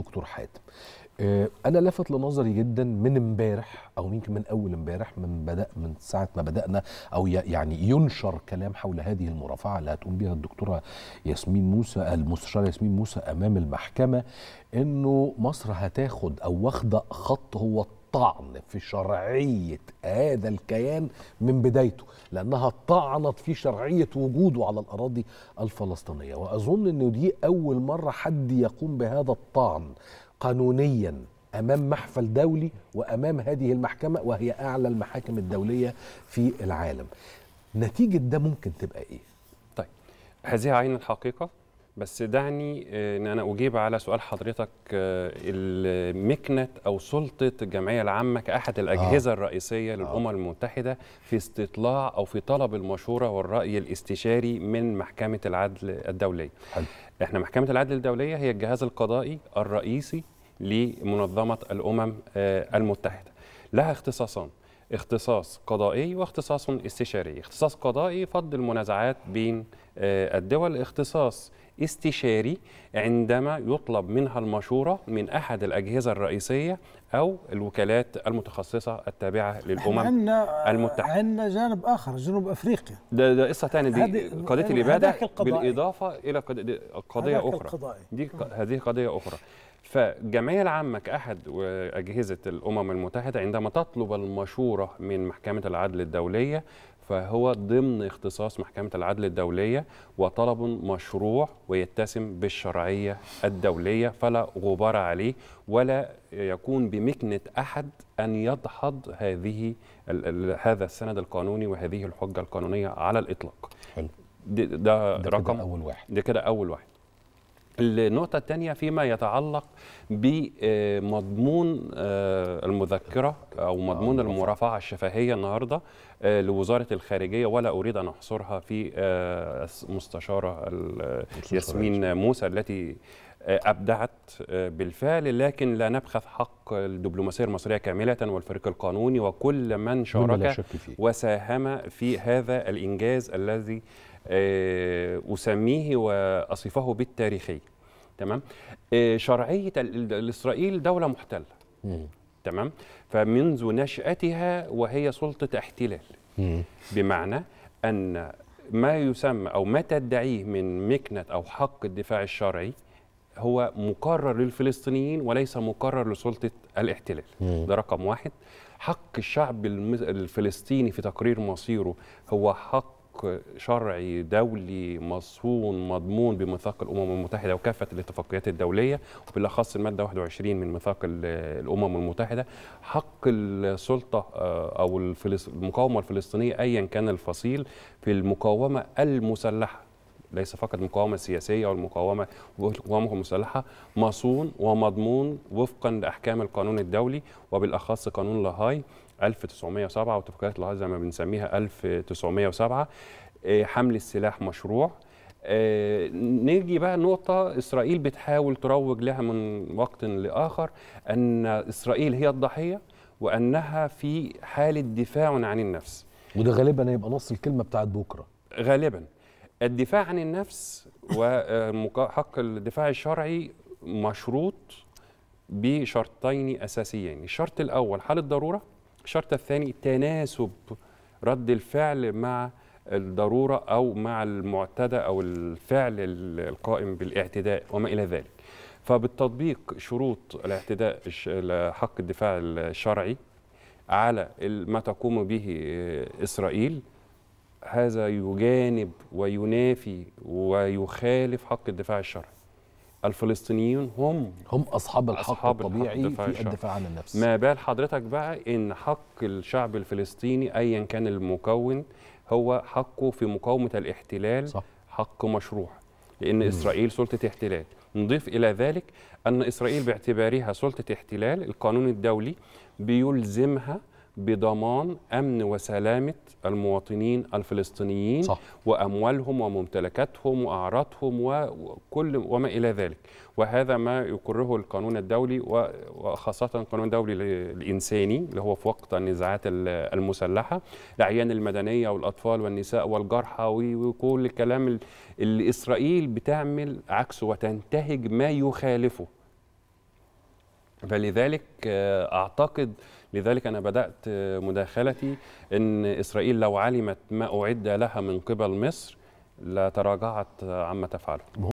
دكتور حاتم آه، انا لفت لنظري جدا من امبارح او يمكن من اول امبارح من بدا من ساعه ما بدانا او يعني ينشر كلام حول هذه المرافعه اللي هتقوم بها الدكتوره ياسمين موسى المستشاره ياسمين موسى امام المحكمه انه مصر هتاخد او واخده خط هو الطعن في شرعيه هذا الكيان من بدايته لانها طعنت في شرعيه وجوده على الاراضي الفلسطينيه واظن ان دي اول مره حد يقوم بهذا الطعن قانونيا امام محفل دولي وامام هذه المحكمه وهي اعلى المحاكم الدوليه في العالم نتيجه ده ممكن تبقى ايه طيب هذه عين الحقيقه بس دعني آه، ان انا اجيب على سؤال حضرتك آه، مكنه او سلطه الجمعيه العامه كاحد آه. الاجهزه آه. الرئيسيه للامم آه. المتحده في استطلاع او في طلب المشوره والراي الاستشاري من محكمه العدل الدوليه. حل. احنا محكمه العدل الدوليه هي الجهاز القضائي الرئيسي لمنظمه الامم المتحده. لها اختصاصان اختصاص قضائي واختصاص استشاري، اختصاص قضائي فض المنازعات بين آه، الدول اختصاص استشاري عندما يطلب منها المشورة من أحد الأجهزة الرئيسية أو الوكالات المتخصصة التابعة للأمم عنا المتحدة عندنا جانب آخر جنوب أفريقيا ده, ده قصة ثانيه دي قضية الإبادة بالإضافة إلى قضية أخرى دي هذه قضية أخرى فالجمعية العامة كأحد أجهزة الأمم المتحدة عندما تطلب المشورة من محكمة العدل الدولية فهو ضمن اختصاص محكمة العدل الدولية وطلب مشروع ويتسم بالشرعية الدولية فلا غبار عليه ولا يكون بمكنة أحد أن يدحض هذه هذا السند القانوني وهذه الحجة القانونية على الإطلاق حلو. ده, ده, ده رقم أول واحد ده كده أول واحد النقطة الثانية فيما يتعلق بمضمون آه، المذكرة أو آه، مضمون المرافعة الشفهية النهاردة آه، لوزارة الخارجية ولا أريد أن أحصرها في مستشارة ياسمين موسى التي أبدعت بالفعل لكن لا نبخث حق الدبلوماسية المصرية كاملة والفريق القانوني وكل من شارك وساهم في هذا الإنجاز الذي آه، اسميه واصفه بالتاريخي تمام آه، شرعيه اسرائيل دوله محتله تمام فمنذ نشاتها وهي سلطه احتلال بمعنى ان ما يسمى او ما تدعيه من مكنه او حق الدفاع الشرعي هو مقرر للفلسطينيين وليس مقرر لسلطه الاحتلال مم. ده رقم واحد حق الشعب الفلسطيني في تقرير مصيره هو حق شرعي دولي مصون مضمون بميثاق الامم المتحده وكافه الاتفاقيات الدوليه وبالاخص الماده 21 من ميثاق الامم المتحده حق السلطه آه، او المقاومه الفلسطينيه ايا كان الفصيل في المقاومه المسلحه ليس فقط المقاومة السياسية أو المقاومة والمقاومة المسلحة مصون ومضمون وفقا لأحكام القانون الدولي وبالأخص قانون لاهاي 1907 او تفجيرات زي ما بنسميها 1907 آه، حمل السلاح مشروع آه، نيجي بقى نقطة إسرائيل بتحاول تروج لها من وقت لآخر أن إسرائيل هي الضحية وأنها في حالة دفاع عن النفس وده غالبا هيبقى نص الكلمة بتاعت بكرة غالبا الدفاع عن النفس وحق آه، الدفاع الشرعي مشروط بشرطين أساسيين الشرط الأول حالة ضرورة الشرط الثاني تناسب رد الفعل مع الضروره او مع المعتدى او الفعل القائم بالاعتداء وما الى ذلك فبالتطبيق شروط الاعتداء حق الدفاع الشرعي على ما تقوم به اسرائيل هذا يجانب وينافي ويخالف حق الدفاع الشرعي الفلسطينيين هم هم اصحاب الحق أصحاب الطبيعي الحق في الدفاع عن النفس ما بال حضرتك بقى ان حق الشعب الفلسطيني ايا كان المكون هو حقه في مقاومه الاحتلال صح. حق مشروع لان مم. اسرائيل سلطه احتلال نضيف الى ذلك ان اسرائيل باعتبارها سلطه احتلال القانون الدولي بيلزمها بضمان امن وسلامه المواطنين الفلسطينيين صح. واموالهم وممتلكاتهم واعراضهم وكل وما الى ذلك وهذا ما يقره القانون الدولي وخاصه القانون الدولي الانساني اللي هو في وقت النزاعات المسلحه الاعيان المدنيه والاطفال والنساء والجرحى وكل الكلام اللي اسرائيل بتعمل عكسه وتنتهج ما يخالفه فلذلك آه، اعتقد لذلك انا بدات آه، مداخلتي ان اسرائيل لو علمت ما اعد لها من قبل مصر لتراجعت آه، عما تفعله